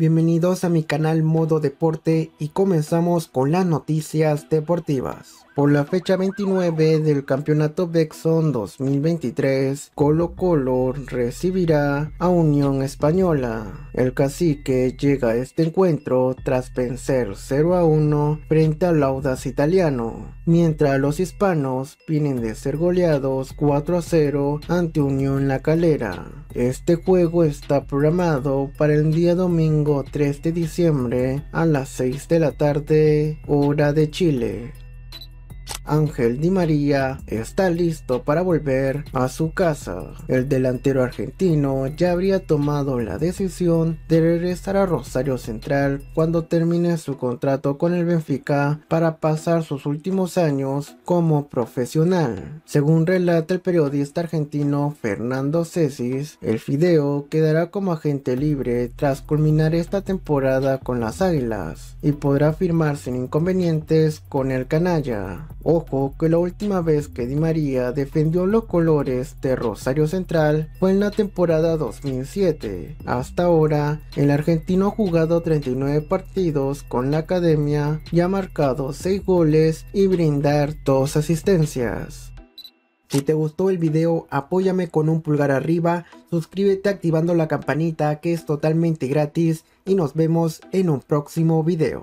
Bienvenidos a mi canal Modo Deporte y comenzamos con las noticias deportivas. Por la fecha 29 del campeonato Bexon 2023, Colo Colo recibirá a Unión Española. El cacique llega a este encuentro tras vencer 0 a 1 frente al Audaz italiano, mientras los hispanos vienen de ser goleados 4 a 0 ante Unión La Calera. Este juego está programado para el día domingo 3 de diciembre a las 6 de la tarde, hora de Chile. Ángel Di María está listo para volver a su casa. El delantero argentino ya habría tomado la decisión de regresar a Rosario Central cuando termine su contrato con el Benfica para pasar sus últimos años como profesional. Según relata el periodista argentino Fernando cecis, el Fideo quedará como agente libre tras culminar esta temporada con las Águilas y podrá firmar sin inconvenientes con el canalla. Ojo que la última vez que Di María defendió los colores de Rosario Central fue en la temporada 2007. Hasta ahora, el argentino ha jugado 39 partidos con la academia y ha marcado 6 goles y brindar 2 asistencias. Si te gustó el video, apóyame con un pulgar arriba, suscríbete activando la campanita que es totalmente gratis y nos vemos en un próximo video.